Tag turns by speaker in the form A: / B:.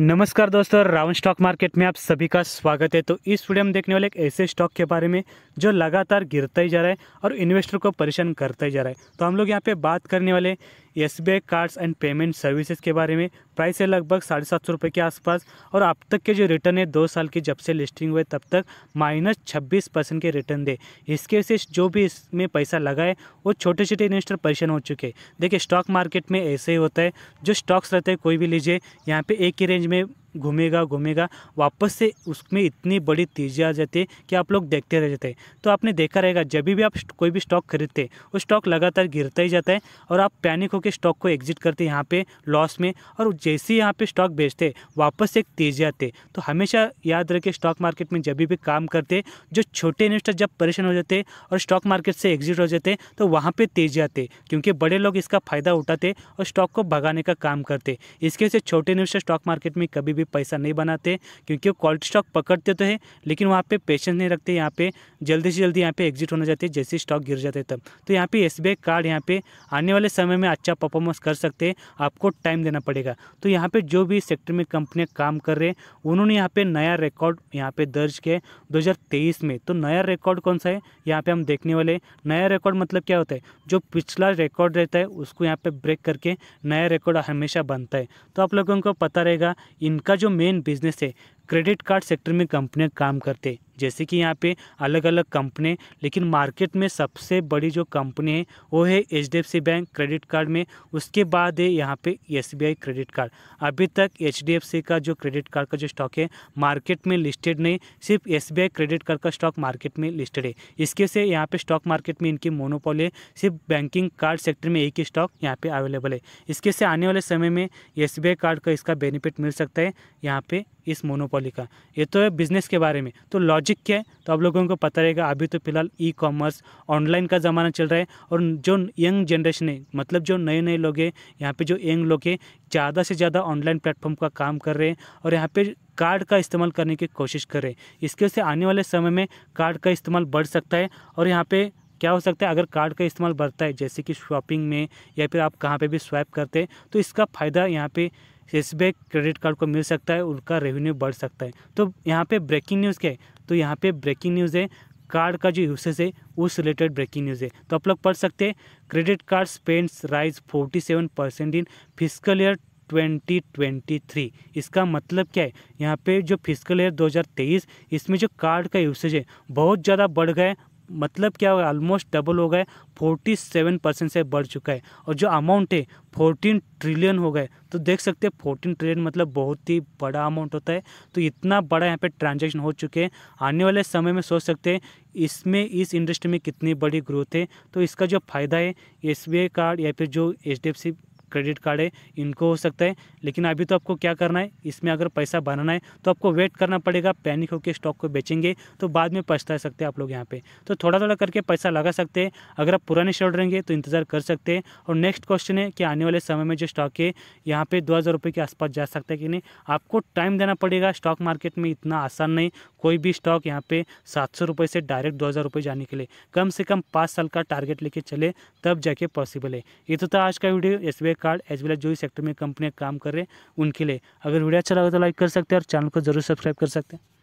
A: नमस्कार दोस्तों round stock market में आप सभी का स्वागत है तो इस वीडियो में देखने वाले एक ऐसे स्टॉक के बारे में जो लगातार गिरता ही जा रहा है और इन्वेस्टर को परेशान करता ही जा रहा है तो हम लोग यहाँ पे बात करने वाले S B I cards and payment services के बारे में प्राइस है लगभग साढ़े सात सौ रुपये के आसपास और अब तक के जो रिटर्न है दो साल की जब से लिस्टिंग हुए तब तक माइनस छब्बीस परसेंट के रिटर्न दे इसके से जो भी इसमें पैसा लगाए वो छोटे छोटे इन्वेस्टर परेशान हो चुके देखिए स्टॉक मार्केट में ऐसे ही होता है जो स्टॉक्स रहते हैं कोई भी लीजिए यहाँ पर एक ही रेंज में घूमेगा घूमेगा वापस से उसमें इतनी बड़ी तेजी आ जाती है कि आप लोग देखते रह जाते हैं तो आपने देखा रहेगा जब भी आप कोई भी स्टॉक खरीदते हैं वो स्टॉक लगातार गिरता ही जाता है और आप पैनिक होकर स्टॉक को एग्जिट करते हैं यहाँ पे लॉस में और जैसे ही यहाँ पे स्टॉक बेचते वापस एक तेजी आते तो हमेशा याद रखें स्टॉक मार्केट में जब भी काम करते जो छोटे इन्वेस्टर जब परेशान हो जाते और स्टॉक मार्केट से एग्जिट हो जाते तो वहाँ पर तेजी आते क्योंकि बड़े लोग इसका फ़ायदा उठाते और स्टॉक को भगाने का काम करते इसके से छोटे इन्वेस्टर स्टॉक मार्केट में कभी भी पैसा नहीं बनाते क्योंकि वो क्वालिटी स्टॉक पकड़ते तो है लेकिन वहाँ पे पेशेंस नहीं रखते यहाँ पे जल्दी से जल्दी यहाँ पे एग्जिट होना चाहते जैसे स्टॉक गिर जाते तब तो यहाँ पे एस कार्ड यहाँ पे आने वाले समय में अच्छा परफॉर्मेंस कर सकते हैं आपको टाइम देना पड़ेगा तो यहाँ पर जो भी सेक्टर में कंपनियाँ काम कर रहे हैं उन्होंने यहाँ पर नया रिकॉर्ड यहाँ पर दर्ज किया है दो में तो नया रिकॉर्ड कौन सा है यहाँ पर हम देखने वाले नया रिकॉर्ड मतलब क्या होता है जो पिछला रिकॉर्ड रहता है उसको यहाँ पर ब्रेक करके नया रिकॉर्ड हमेशा बनता है तो आप लोगों को पता रहेगा इनका इनका जो मेन बिजनेस है क्रेडिट कार्ड सेक्टर में कंपनियां काम करते जैसे कि यहाँ पे अलग अलग कंपनी लेकिन मार्केट में सबसे बड़ी जो कंपनी है वो है H D F C bank credit card में उसके बाद है यहाँ पे S B I credit card अभी तक एच डी एफ सी का जो क्रेडिट कार्ड का जो स्टॉक है मार्केट में लिस्टेड नहीं सिर्फ S B I credit card का स्टॉक मार्केट में लिस्टेड है इसके से यहाँ पे स्टॉक मार्केट में इनकी मोनोपोली है सिर्फ बैंकिंग कार्ड सेक्टर में एक ही स्टॉक यहाँ पे अवेलेबल है इसके से आने वाले समय में एस बी आई कार्ड का इसका बेनिफिट मिल सकता है यहाँ पे इस मोनोपोली का ये तो है बिज़नेस के बारे में तो लॉजिक क्या है तो आप लोगों को पता रहेगा अभी तो फिलहाल ई कॉमर्स ऑनलाइन का ज़माना चल रहा है और जो यंग जनरेशन है मतलब जो नए नए लोग हैं यहाँ पे जो यंग लोग हैं ज़्यादा से ज़्यादा ऑनलाइन प्लेटफॉर्म का काम कर रहे हैं और यहाँ पे कार्ड का इस्तेमाल करने की कोशिश कर हैं इसके वजह से आने वाले समय में कार्ड का इस्तेमाल बढ़ सकता है और यहाँ पर क्या हो सकता है अगर कार्ड का इस्तेमाल बढ़ता है जैसे कि शॉपिंग में या फिर आप कहाँ पे भी स्वाइप करते हैं तो इसका फ़ायदा यहाँ पे कैशबैक क्रेडिट कार्ड को मिल सकता है उनका रेवेन्यू बढ़ सकता है तो यहाँ पे ब्रेकिंग न्यूज़ क्या है तो यहाँ पे ब्रेकिंग न्यूज़ है कार्ड का जो यूसेज है उस रिलेटेड ब्रेकिंग न्यूज़ है तो आप लोग पढ़ सकते हैं credit card spends rise seven percent in physical year 2023 इसका मतलब क्या है यहाँ पे जो फिजिकल ईयर 2023 इसमें जो कार्ड का यूसेज है बहुत ज़्यादा बढ़ गया है मतलब क्या गया ऑलमोस्ट डबल हो गए फोर्टी सेवन परसेंट से बढ़ चुका है और जो अमाउंट है फोर्टीन ट्रिलियन हो गए तो देख सकते हैं फोर्टीन ट्रिलियन मतलब बहुत ही बड़ा अमाउंट होता है तो इतना बड़ा यहाँ पे ट्रांजैक्शन हो चुके हैं आने वाले समय में सोच सकते हैं इसमें इस इंडस्ट्री में कितनी बड़ी ग्रोथ है तो इसका जो फ़ायदा है एस कार्ड या फिर जो एच क्रेडिट कार्ड है इनको हो सकता है लेकिन अभी तो आपको क्या करना है इसमें अगर पैसा बनाना है तो आपको वेट करना पड़ेगा पैनिक होकर स्टॉक को बेचेंगे तो बाद में पछता सकते हैं आप लोग यहाँ पे तो थोड़ा थोड़ा करके पैसा लगा सकते हैं अगर आप पुराने शॉर्ट रहेंगे तो इंतज़ार कर सकते हैं और नेक्स्ट क्वेश्चन है कि आने वाले समय में जो स्टॉक है यहाँ पे दो हज़ार रुपये के आसपास जा सकता है कि नहीं आपको टाइम देना पड़ेगा स्टॉक मार्केट में इतना आसान नहीं कोई भी स्टॉक यहाँ पे सात सौ रुपये से डायरेक्ट दो हज़ार रुपये जाने के लिए कम से कम पाँच साल का टारगेट लेके चले तब जाके पॉसिबल है ये तो था आज का video S card as well as जो भी सेक्टर में कंपनियाँ काम कर रहे हैं उनके लिए अगर वीडियो अच्छा लगा तो लाइक कर सकते हैं और चैनल को जरूर सब्सक्राइब कर सकते हैं